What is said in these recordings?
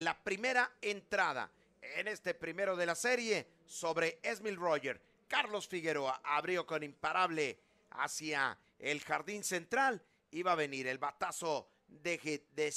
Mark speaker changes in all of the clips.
Speaker 1: la primera entrada en este primero de la serie sobre Esmil Roger. Carlos Figueroa abrió con imparable hacia el jardín central. Iba a venir el batazo de, de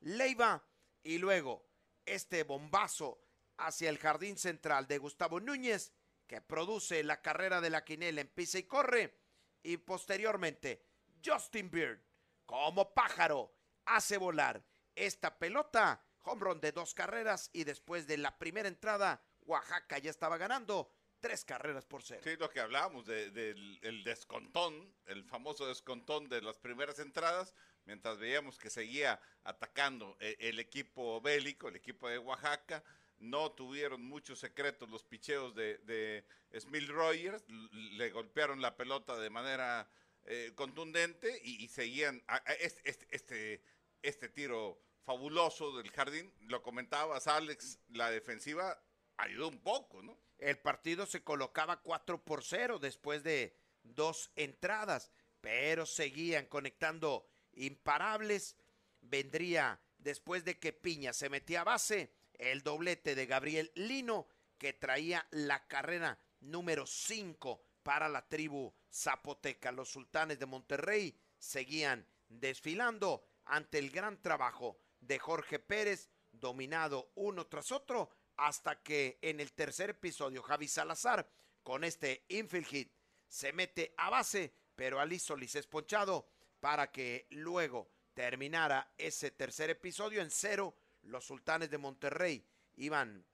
Speaker 1: Leiva y luego este bombazo hacia el jardín central de Gustavo Núñez que produce la carrera de la quinela en pisa y corre y posteriormente Justin Beard como pájaro hace volar esta pelota home run de dos carreras y después de la primera entrada, Oaxaca ya estaba ganando tres carreras por cero.
Speaker 2: Sí, lo que hablábamos del descontón, el famoso descontón de las primeras entradas, mientras veíamos que seguía atacando eh, el, equipo bélico, el equipo de Oaxaca. No tuvieron muchos secretos los picheos de, Smith Rogers, le golpearon la pelota de manera eh, contundente y, seguían este, este, este tiro fabuloso del jardín.
Speaker 1: Lo comentabas, Alex, la defensiva ayudó un poco, ¿no? El partido se colocaba 4 por 0 después de dos entradas, pero seguían conectando imparables. Vendría después de que Piña se metía a base el doblete de Gabriel Lino, que traía la carrera número 5 para la tribu zapoteca. Los sultanes de Monterrey seguían desfilando ante el gran trabajo de Jorge Pérez, dominado uno tras otro, hasta que en el tercer episodio Javi Salazar, con este infield hit, se mete a base, pero Alisolis es ponchado para que luego terminara ese tercer episodio en cero. Los sultanes de Monterrey iban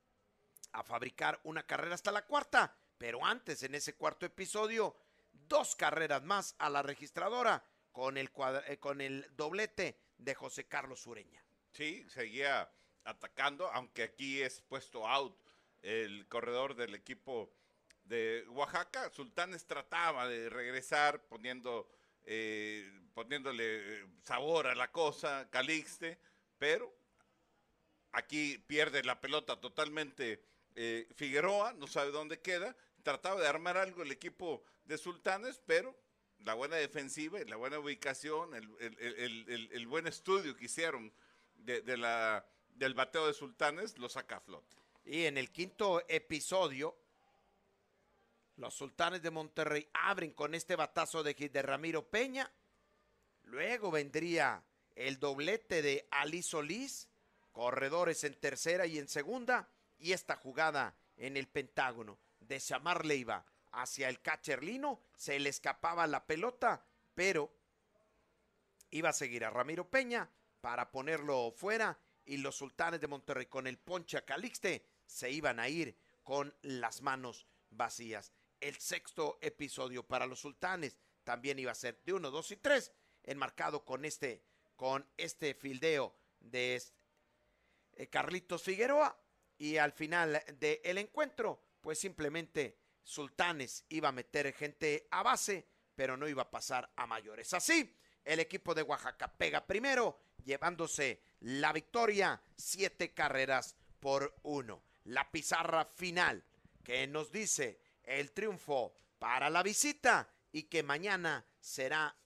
Speaker 1: a fabricar una carrera hasta la cuarta, pero antes, en ese cuarto episodio, dos carreras más a la registradora con el, eh, con el doblete de José Carlos Ureña.
Speaker 2: Sí, seguía atacando, aunque aquí es puesto out el corredor del equipo de Oaxaca. Sultanes trataba de regresar poniendo, eh, poniéndole eh, sabor a la cosa, Calixte, pero aquí pierde la pelota totalmente eh, Figueroa, no sabe dónde queda. Trataba de armar algo el equipo de Sultanes, pero la buena defensiva la buena ubicación, el buen estudio que hicieron la, del
Speaker 1: bateo de sultanes lo saca a flote. Y en el quinto episodio, los sultanes de Monterrey abren con este batazo de de Ramiro Peña. Luego vendría el doblete de Ali Solís, corredores en tercera y en segunda. Y esta jugada en el Pentágono de Samar Leiva hacia el Cacherlino, se le escapaba la pelota, pero iba a seguir a Ramiro Peña para ponerlo fuera y los sultanes de Monterrey con el poncha Calixte se iban a ir con las manos vacías. El sexto episodio para los sultanes también iba a ser de uno, dos y tres, enmarcado con este, con este fildeo de eh, Carlitos Figueroa y al final del el encuentro, pues simplemente Sultanes iba a meter gente a base, pero no iba a pasar a mayores. Así, el equipo de Oaxaca pega primero, llevándose la victoria, siete carreras por uno. La pizarra final que nos dice el triunfo para la visita y que mañana será